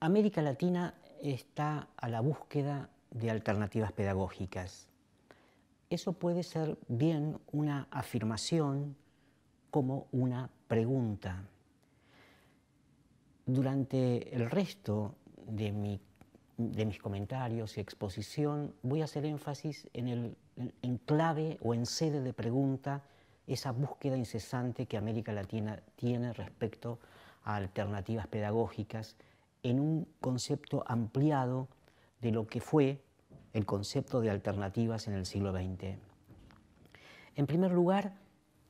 América Latina está a la búsqueda de alternativas pedagógicas. Eso puede ser bien una afirmación como una pregunta. Durante el resto de, mis comentarios y exposición voy a hacer énfasis en, el, en clave o en sede de pregunta esa búsqueda incesante que América Latina tiene respecto a alternativas pedagógicas en un concepto ampliado de lo que fue el concepto de alternativas en el siglo XX. En primer lugar,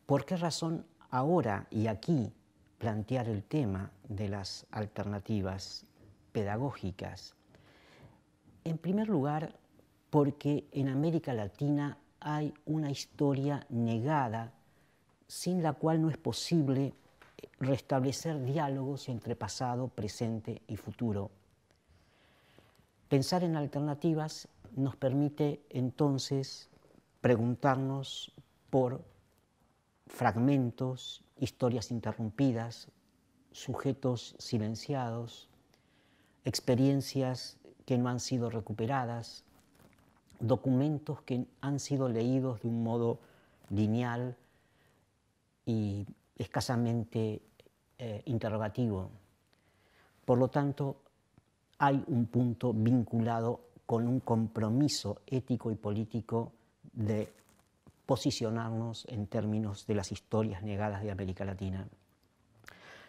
¿por qué razón ahora y aquí plantear el tema de las alternativas pedagógicas? En primer lugar, porque en América Latina hay una historia negada sin la cual no es posible restablecer diálogos entre pasado, presente y futuro. Pensar en alternativas nos permite entonces preguntarnos por fragmentos, historias interrumpidas, sujetos silenciados, experiencias que no han sido recuperadas, documentos que han sido leídos de un modo lineal y escasamente eh, interrogativo. Por lo tanto, hay un punto vinculado con un compromiso ético y político de posicionarnos en términos de las historias negadas de América Latina.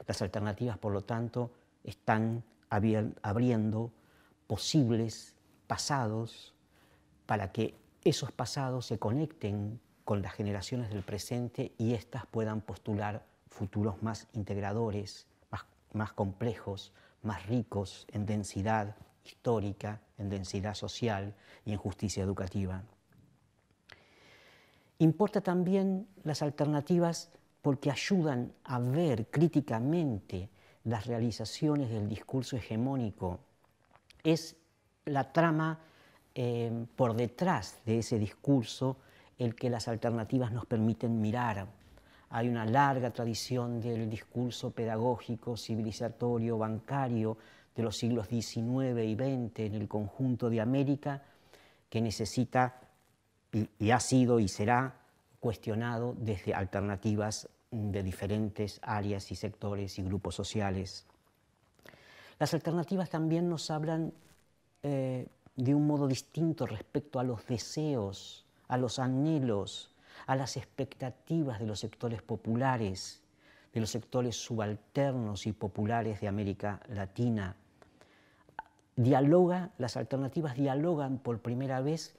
Las alternativas, por lo tanto, están abriendo posibles pasados para que esos pasados se conecten con las generaciones del presente y éstas puedan postular futuros más integradores, más, complejos, más ricos en densidad histórica, en densidad social y en justicia educativa. Importa también las alternativas porque ayudan a ver críticamente las realizaciones del discurso hegemónico. Es la trama eh, por detrás de ese discurso el que las alternativas nos permiten mirar. Hay una larga tradición del discurso pedagógico, civilizatorio, bancario de los siglos XIX y XX en el conjunto de América que necesita y, ha sido y será cuestionado desde alternativas de diferentes áreas y sectores y grupos sociales. Las alternativas también nos hablan eh, de un modo distinto respecto a los deseos a los anhelos, a las expectativas de los sectores populares, de los sectores subalternos y populares de América Latina. Dialoga, las alternativas dialogan por primera vez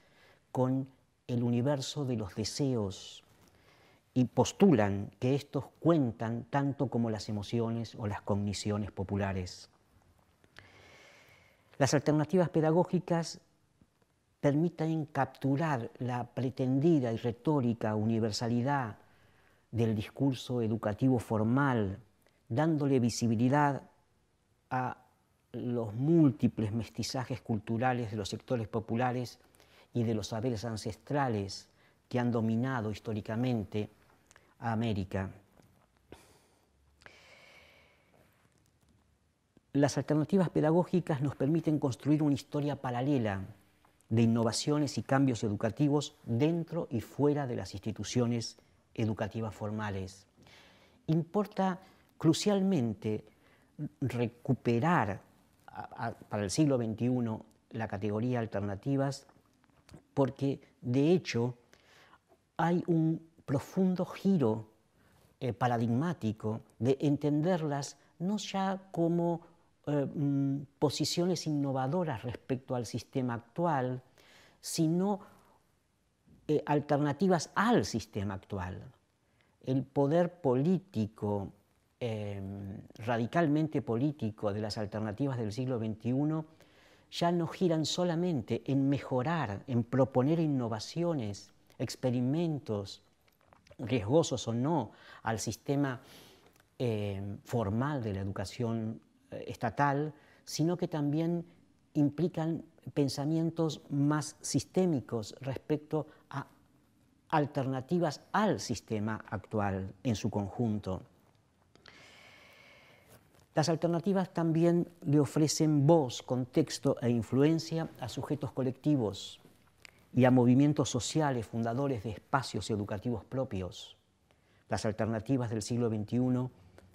con el universo de los deseos y postulan que estos cuentan tanto como las emociones o las cogniciones populares. Las alternativas pedagógicas permitan capturar la pretendida y retórica universalidad del discurso educativo formal, dándole visibilidad a los múltiples mestizajes culturales de los sectores populares y de los saberes ancestrales que han dominado históricamente a América. Las alternativas pedagógicas nos permiten construir una historia paralela de innovaciones y cambios educativos dentro y fuera de las instituciones educativas formales. Importa crucialmente recuperar para el siglo XXI la categoría alternativas porque de hecho hay un profundo giro eh, paradigmático de entenderlas no ya como eh, mm, posiciones innovadoras respecto al sistema actual, sino eh, alternativas al sistema actual. El poder político, em, radicalmente político de las alternativas del siglo XXI, ya no giran solamente en mejorar, en proponer innovaciones, experimentos, riesgosos o no, al sistema em, formal de la educación eh, estatal, sino que también implican pensamientos más sistémicos respecto a alternativas al sistema actual en su conjunto. Las alternativas también le ofrecen voz, contexto e influencia a sujetos colectivos y a movimientos sociales fundadores de espacios educativos propios. Las alternativas del siglo XXI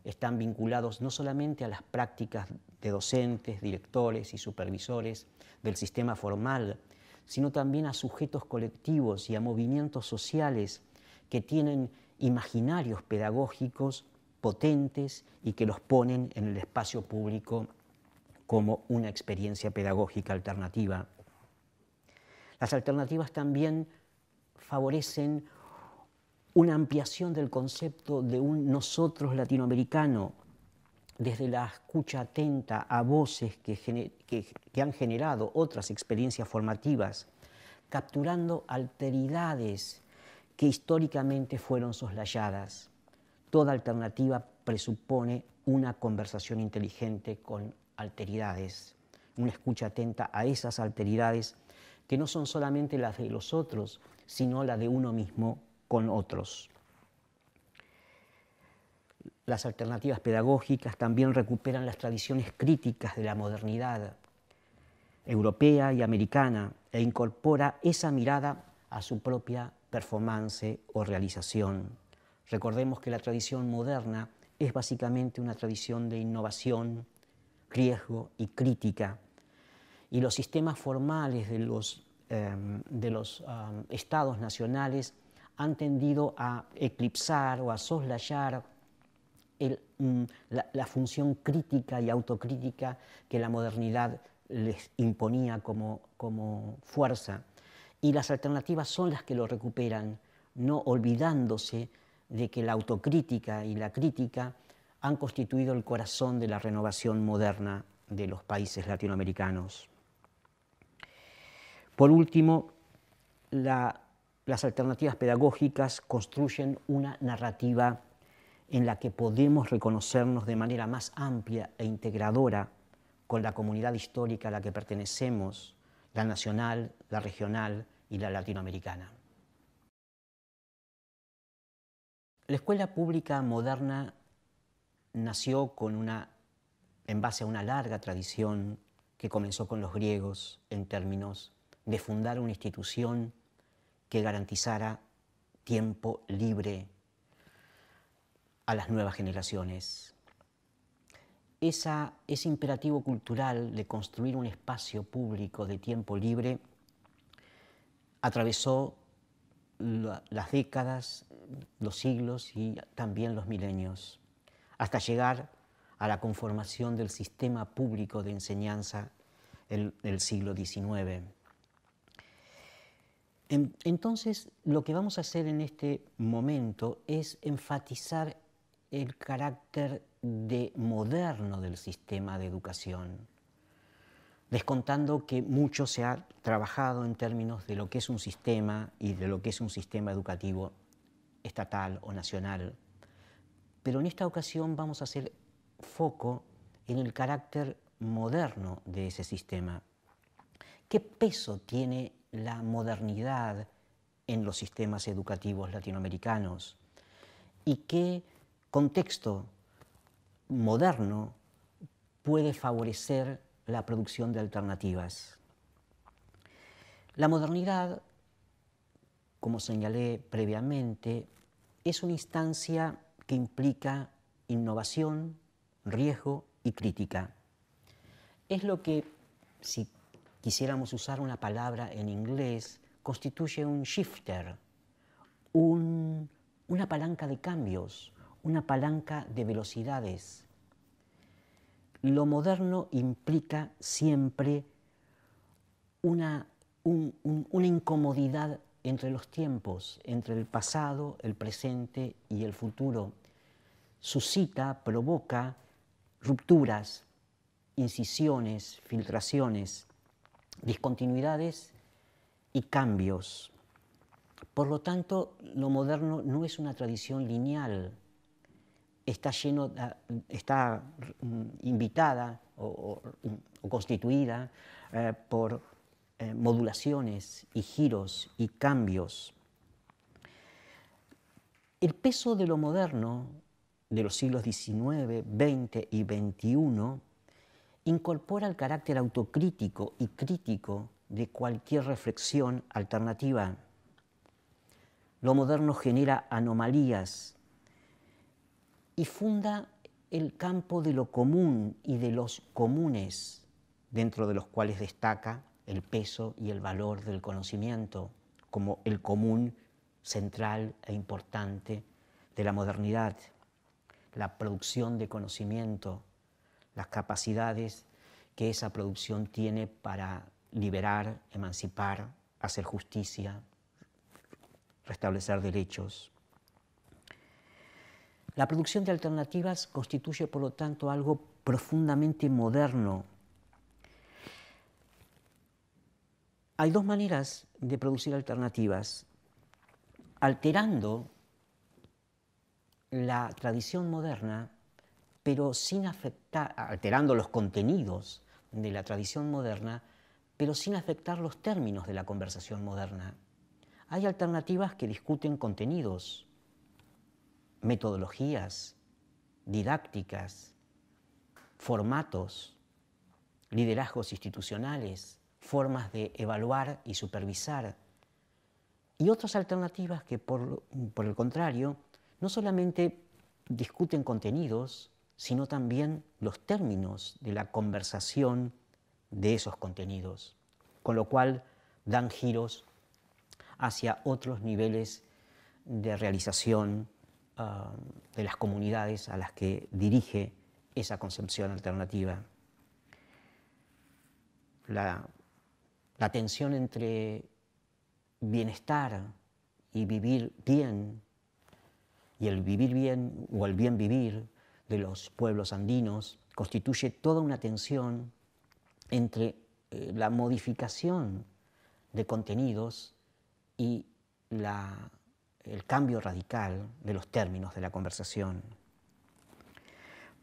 están vinculados no solamente a las prácticas de docentes, directores y supervisores del sistema formal, sino también a sujetos colectivos y a movimientos sociales que tienen imaginarios pedagógicos potentes y que los ponen en el espacio público como una experiencia pedagógica alternativa. Las alternativas también favorecen una ampliación del concepto de un nosotros latinoamericano, desde la escucha atenta a voces que, han generado otras experiencias formativas, capturando alteridades que históricamente fueron soslayadas. Toda alternativa presupone una conversación inteligente con alteridades, una escucha atenta a esas alteridades que no son solamente las de los otros, sino las de uno mismo con otros. Las alternativas pedagógicas también recuperan las tradiciones críticas de la modernidad europea y americana e incorpora esa mirada a su propia performance o realización. Recordemos que la tradición moderna es básicamente una tradición de innovación, riesgo y crítica. Y los sistemas formales de los, eh, de los ah, estados nacionales han tendido a eclipsar o a soslayar mm, la, función crítica y autocrítica que la modernidad les imponía como, como fuerza. Y las alternativas son las que lo recuperan, no olvidándose de que la autocrítica y la crítica han constituido el corazón de la renovación moderna de los países latinoamericanos. Por último, la las alternativas pedagógicas construyen una narrativa en la que podemos reconocernos de manera más amplia e integradora con la comunidad histórica a la que pertenecemos, la nacional, la regional y la latinoamericana. La escuela pública moderna nació con una, en base a una larga tradición que comenzó con los griegos en términos de fundar una institución que garantizara tiempo libre a las nuevas generaciones. Esa, ese imperativo cultural de construir un espacio público de tiempo libre atravesó las décadas, los siglos y también los milenios, hasta llegar a la conformación del sistema público de enseñanza en del siglo XIX. Entonces, lo que vamos a hacer en este momento es enfatizar el carácter de moderno del sistema de educación, descontando que mucho se ha trabajado en términos de lo que es un sistema y de lo que es un sistema educativo estatal o nacional. Pero en esta ocasión vamos a hacer foco en el carácter moderno de ese sistema. ¿Qué peso tiene la modernidad en los sistemas educativos latinoamericanos y qué contexto moderno puede favorecer la producción de alternativas. La modernidad, como señalé previamente, es una instancia que implica innovación, riesgo y crítica. Es lo que, si quisiéramos usar una palabra en inglés, constituye un shifter, una palanca de cambios, una palanca de velocidades. Lo moderno implica siempre una, una incomodidad entre los tiempos, entre el pasado, el presente y el futuro. Suscita, provoca rupturas, incisiones, filtraciones discontinuidades y cambios. Por lo tanto, lo moderno no es una tradición lineal, está, lleno, ah, está mm, invitada o, constituida eh, por eh, modulaciones y giros y cambios. El peso de lo moderno de los siglos XIX, XX y XXI incorpora el carácter autocrítico y crítico de cualquier reflexión alternativa. Lo moderno genera anomalías y funda el campo de lo común y de los comunes, dentro de los cuales destaca el peso y el valor del conocimiento como el común central e importante de la modernidad, la producción de conocimiento, las capacidades que esa producción tiene para liberar, emancipar, hacer justicia, restablecer derechos. La producción de alternativas constituye, por lo tanto, algo profundamente moderno. Hay dos maneras de producir alternativas. Alterando la tradición moderna pero sin afectar, alterando los contenidos de la tradición moderna, pero sin afectar los términos de la conversación moderna. Hay alternativas que discuten contenidos, metodologías, didácticas, formatos, liderazgos institucionales, formas de evaluar y supervisar, y otras alternativas que, por, por el contrario, no solamente discuten contenidos, sino también los términos de la conversación de esos contenidos, con lo cual dan giros hacia otros niveles de realización ah, de las comunidades a las que dirige esa concepción alternativa. la tensión entre bienestar y vivir bien, y el vivir bien o el bien vivir, de los pueblos andinos, constituye toda una tensión entre eh, la modificación de contenidos y el cambio radical de los términos de la conversación.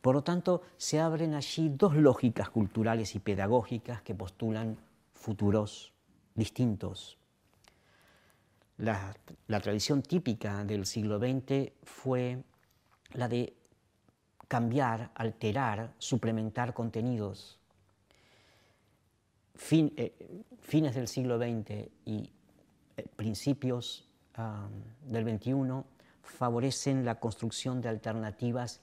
Por lo tanto, se abren allí dos lógicas culturales y pedagógicas que postulan futuros distintos. La, la tradición típica del siglo XX fue la de cambiar, alterar, suplementar contenidos. Eh, fines del siglo XX y eh, principios del XXI favorecen la construcción de alternativas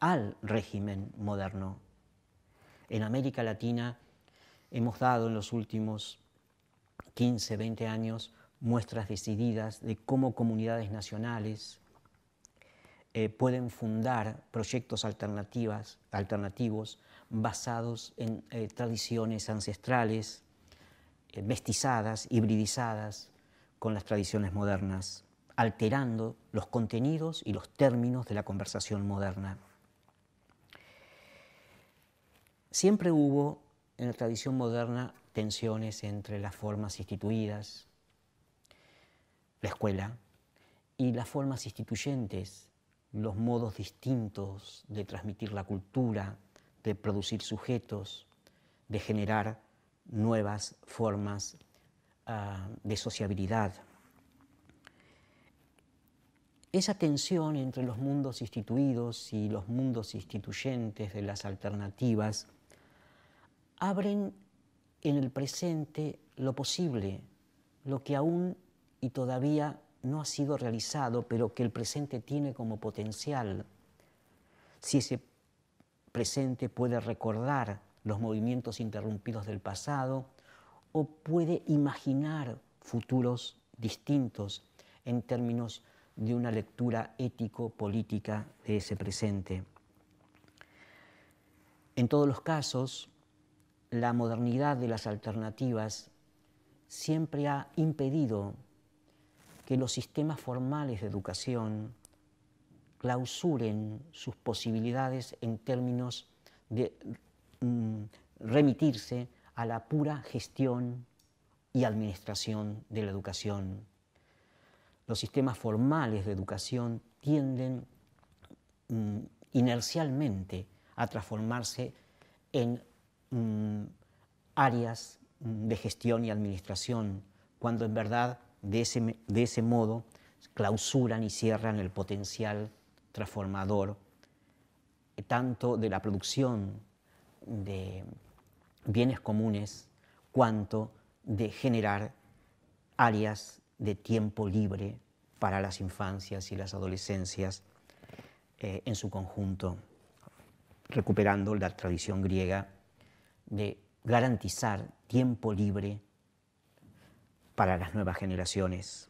al régimen moderno. En América Latina hemos dado en los últimos 15, 20 años muestras decididas de cómo comunidades nacionales, eh, pueden fundar proyectos alternativas, alternativos basados en eh, tradiciones ancestrales, eh, mestizadas, hibridizadas con las tradiciones modernas, alterando los contenidos y los términos de la conversación moderna. Siempre hubo en la tradición moderna tensiones entre las formas instituidas, la escuela, y las formas instituyentes, los modos distintos de transmitir la cultura, de producir sujetos, de generar nuevas formas ah, de sociabilidad. Esa tensión entre los mundos instituidos y los mundos instituyentes de las alternativas abren en el presente lo posible, lo que aún y todavía no ha sido realizado, pero que el presente tiene como potencial. Si ese presente puede recordar los movimientos interrumpidos del pasado o puede imaginar futuros distintos en términos de una lectura ético-política de ese presente. En todos los casos, la modernidad de las alternativas siempre ha impedido que los sistemas formales de educación clausuren sus posibilidades en términos de mm, remitirse a la pura gestión y administración de la educación. Los sistemas formales de educación tienden mm, inercialmente a transformarse en mm, áreas de gestión y administración, cuando en verdad de ese, modo clausuran y cierran el potencial transformador eh, tanto de la producción de bienes comunes cuanto de generar áreas de tiempo libre para las infancias y las adolescencias eh, en su conjunto, recuperando la tradición griega de garantizar tiempo libre para las nuevas generaciones.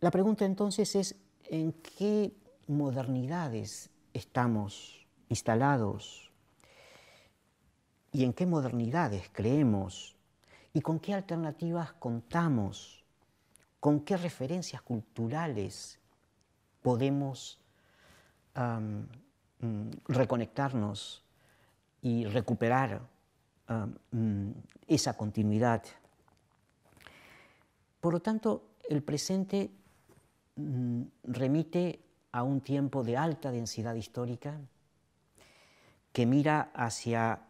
La pregunta entonces es, ¿en qué modernidades estamos instalados? ¿Y en qué modernidades creemos? ¿Y con qué alternativas contamos? ¿Con qué referencias culturales podemos mm, reconectarnos y recuperar Mm, esa continuidad. Por lo tanto, el presente mm, remite a un tiempo de alta densidad histórica que mira hacia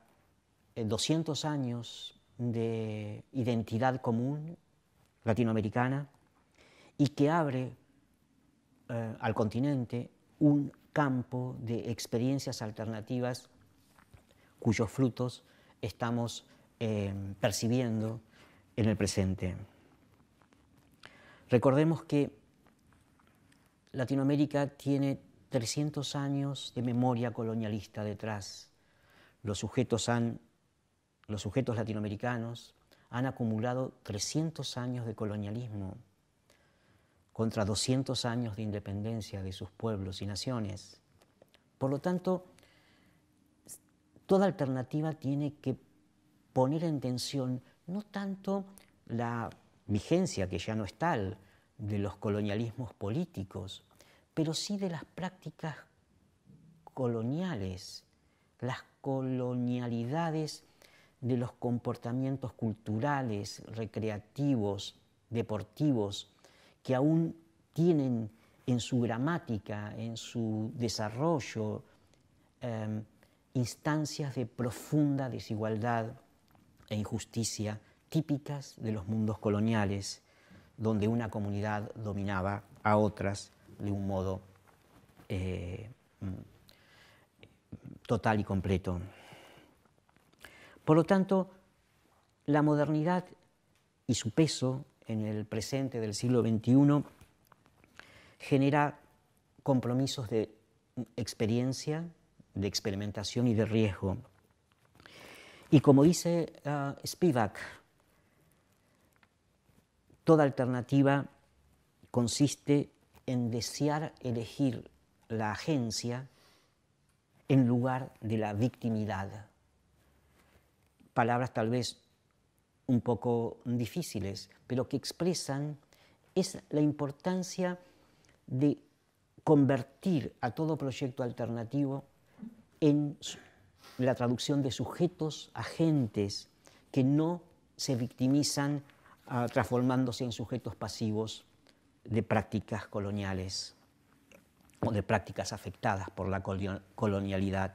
200 eh, años de identidad común latinoamericana y que abre eh, al continente un campo de experiencias alternativas cuyos frutos estamos eh, percibiendo en el presente. Recordemos que Latinoamérica tiene 300 años de memoria colonialista detrás. Los sujetos, han, los sujetos latinoamericanos han acumulado 300 años de colonialismo contra 200 años de independencia de sus pueblos y naciones. Por lo tanto, toda alternativa tiene que poner en tensión no tanto la vigencia, que ya no es tal, de los colonialismos políticos, pero sí de las prácticas coloniales, las colonialidades de los comportamientos culturales, recreativos, deportivos, que aún tienen en su gramática, en su desarrollo, em, instancias de profunda desigualdad e injusticia típicas de los mundos coloniales, donde una comunidad dominaba a otras de un modo eh, total y completo. Por lo tanto, la modernidad y su peso en el presente del siglo XXI genera compromisos de experiencia, de experimentación y de riesgo. Y como dice ah, Spivak, toda alternativa consiste en desear elegir la agencia en lugar de la victimidad. Palabras tal vez un poco difíciles, pero que expresan es la importancia de convertir a todo proyecto alternativo en la traducción de sujetos agentes que no se victimizan ah, transformándose en sujetos pasivos de prácticas coloniales o de prácticas afectadas por la colonialidad.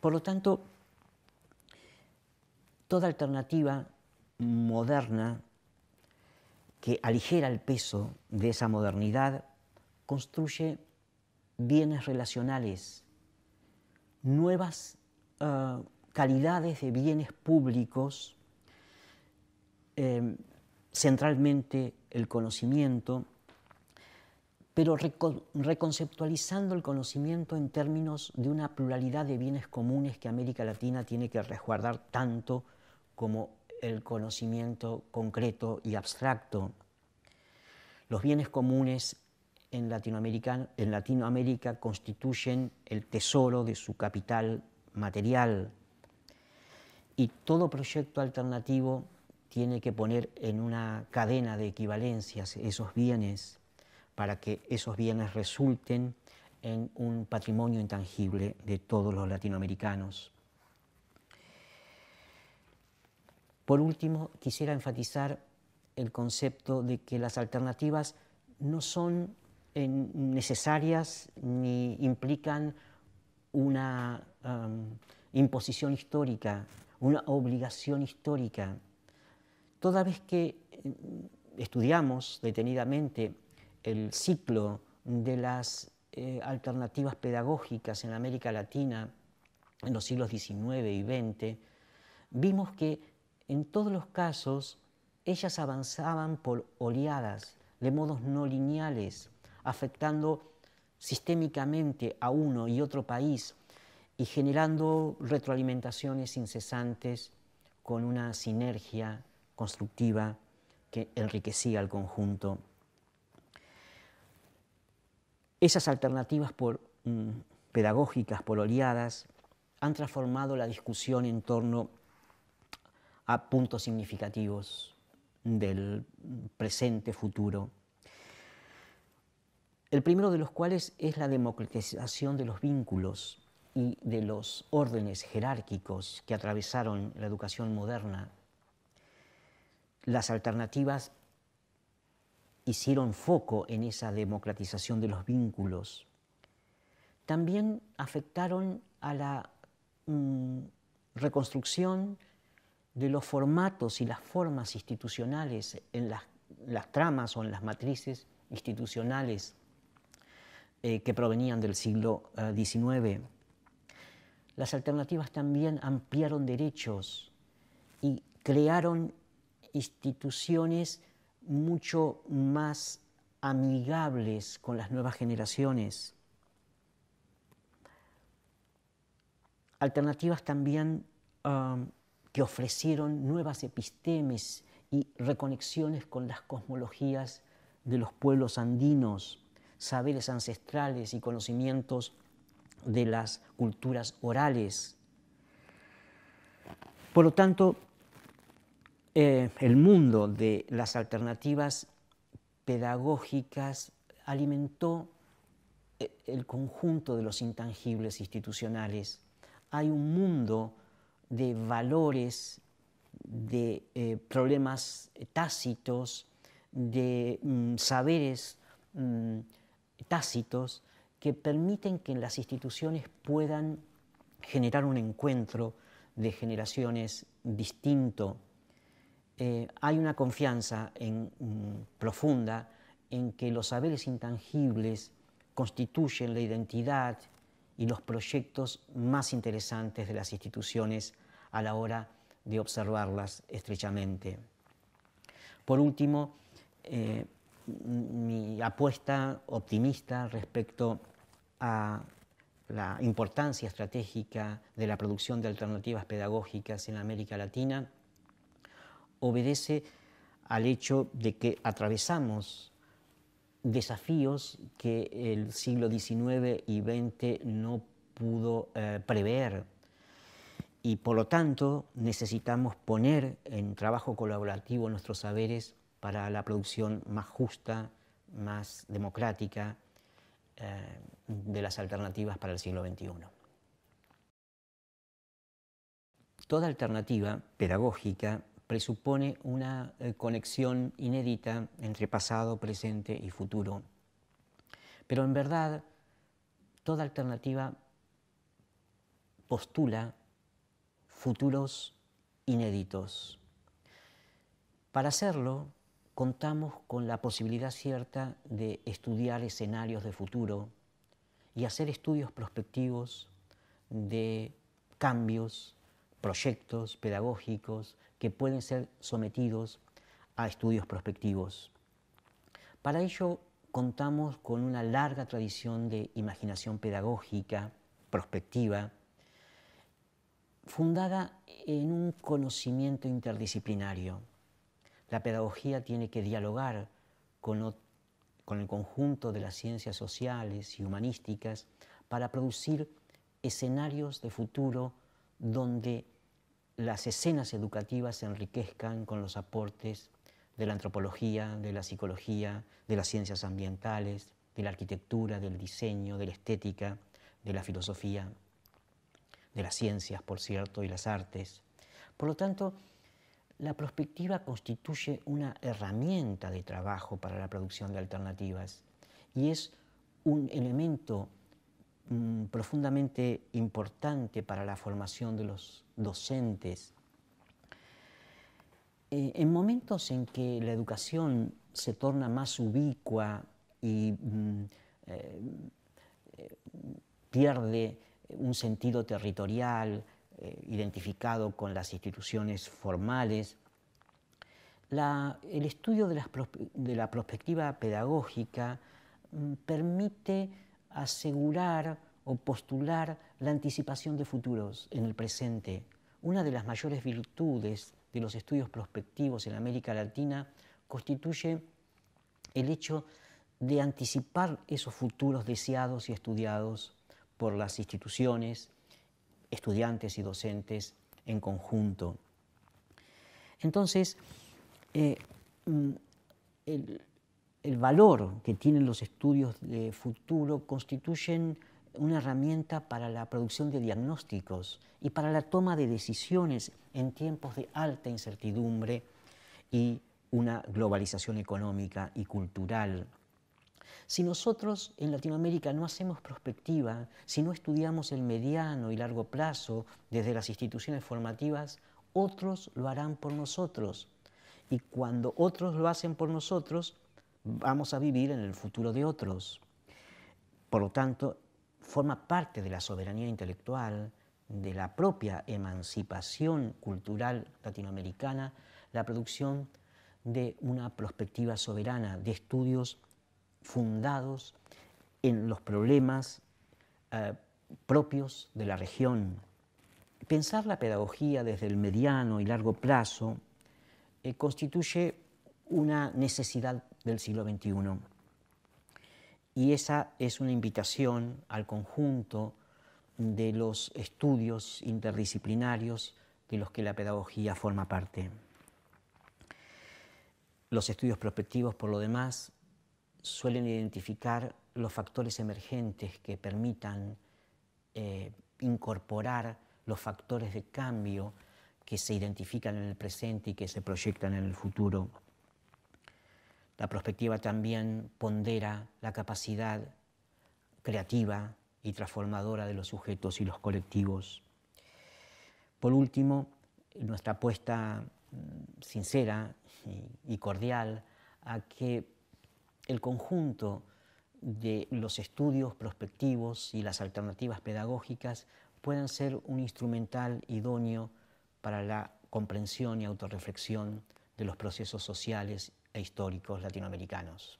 Por lo tanto, toda alternativa moderna que aligera el peso de esa modernidad construye bienes relacionales, nuevas eh, calidades de bienes públicos, em, centralmente el conocimiento, pero reconceptualizando el conocimiento en términos de una pluralidad de bienes comunes que América Latina tiene que resguardar tanto como el conocimiento concreto y abstracto. Los bienes comunes en Latinoamérica, en Latinoamérica constituyen el tesoro de su capital material. Y todo proyecto alternativo tiene que poner en una cadena de equivalencias esos bienes para que esos bienes resulten en un patrimonio intangible de todos los latinoamericanos. Por último, quisiera enfatizar el concepto de que las alternativas no son necesarias ni implican una um, imposición histórica, una obligación histórica. Toda vez que eh, estudiamos detenidamente el ciclo de las eh, alternativas pedagógicas en América Latina en los siglos XIX y XX, vimos que en todos los casos ellas avanzaban por oleadas, de modos no lineales, afectando sistémicamente a uno y otro país y generando retroalimentaciones incesantes con una sinergia constructiva que enriquecía al conjunto. Esas alternativas mm, pedagógicas por han transformado la discusión en torno a puntos significativos del presente futuro el primero de los cuales es la democratización de los vínculos y de los órdenes jerárquicos que atravesaron la educación moderna. Las alternativas hicieron foco en esa democratización de los vínculos. También afectaron a la mm, reconstrucción de los formatos y las formas institucionales en las tramas o en las matrices institucionales eh, que provenían del siglo XIX. Eh, las alternativas también ampliaron derechos y crearon instituciones mucho más amigables con las nuevas generaciones. Alternativas también um, que ofrecieron nuevas epistemes y reconexiones con las cosmologías de los pueblos andinos saberes ancestrales y conocimientos de las culturas orales. Por lo tanto, eh, el mundo de las alternativas pedagógicas alimentó eh, el conjunto de los intangibles institucionales. Hay un mundo de valores, de eh, problemas tácitos, de mm, saberes mm, tácitos que permiten que las instituciones puedan generar un encuentro de generaciones distinto. Eh, hay una confianza en, mm, profunda en que los saberes intangibles constituyen la identidad y los proyectos más interesantes de las instituciones a la hora de observarlas estrechamente. Por último, eh, mi apuesta optimista respecto a la importancia estratégica de la producción de alternativas pedagógicas en América Latina obedece al hecho de que atravesamos desafíos que el siglo XIX y XX no pudo eh, prever y por lo tanto necesitamos poner en trabajo colaborativo nuestros saberes para la producción más justa, más democrática eh, de las alternativas para el siglo XXI. Toda alternativa pedagógica presupone una eh, conexión inédita entre pasado, presente y futuro. Pero en verdad, toda alternativa postula futuros inéditos. Para hacerlo, contamos con la posibilidad cierta de estudiar escenarios de futuro y hacer estudios prospectivos de cambios, proyectos pedagógicos que pueden ser sometidos a estudios prospectivos. Para ello contamos con una larga tradición de imaginación pedagógica, prospectiva, fundada en un conocimiento interdisciplinario la pedagogía tiene que dialogar con, el conjunto de las ciencias sociales y humanísticas para producir escenarios de futuro donde las escenas educativas se enriquezcan con los aportes de la antropología, de la psicología, de las ciencias ambientales, de la arquitectura, del diseño, de la estética, de la filosofía, de las ciencias, por cierto, y las artes. Por lo tanto, la prospectiva constituye una herramienta de trabajo para la producción de alternativas y es un elemento mm, profundamente importante para la formación de los docentes. Eh, en momentos en que la educación se torna más ubicua y mm, eh, eh, pierde un sentido territorial, eh, identificado con las instituciones formales. el estudio de, de, la perspectiva pedagógica mm, permite asegurar o postular la anticipación de futuros en el presente. Una de las mayores virtudes de los estudios prospectivos en América Latina constituye el hecho de anticipar esos futuros deseados y estudiados por las instituciones, estudiantes y docentes en conjunto. Entonces, eh, mm, el, el, valor que tienen los estudios de futuro constituyen una herramienta para la producción de diagnósticos y para la toma de decisiones en tiempos de alta incertidumbre y una globalización económica y cultural si nosotros en Latinoamérica no hacemos prospectiva, si no estudiamos el mediano y largo plazo desde las instituciones formativas, otros lo harán por nosotros. Y cuando otros lo hacen por nosotros, vamos a vivir en el futuro de otros. Por lo tanto, forma parte de la soberanía intelectual, de la propia emancipación cultural latinoamericana, la producción de una perspectiva soberana, de estudios fundados en los problemas eh, propios de la región. Pensar la pedagogía desde el mediano y largo plazo eh, constituye una necesidad del siglo XXI. Y esa es una invitación al conjunto de los estudios interdisciplinarios de los que la pedagogía forma parte. Los estudios prospectivos, por lo demás, suelen identificar los factores emergentes que permitan eh, incorporar los factores de cambio que se identifican en el presente y que se proyectan en el futuro. La perspectiva también pondera la capacidad creativa y transformadora de los sujetos y los colectivos. Por último, nuestra apuesta mm, sincera y cordial a que el conjunto de los estudios prospectivos y las alternativas pedagógicas puedan ser un instrumental idóneo para la comprensión y autorreflexión de los procesos sociales e históricos latinoamericanos.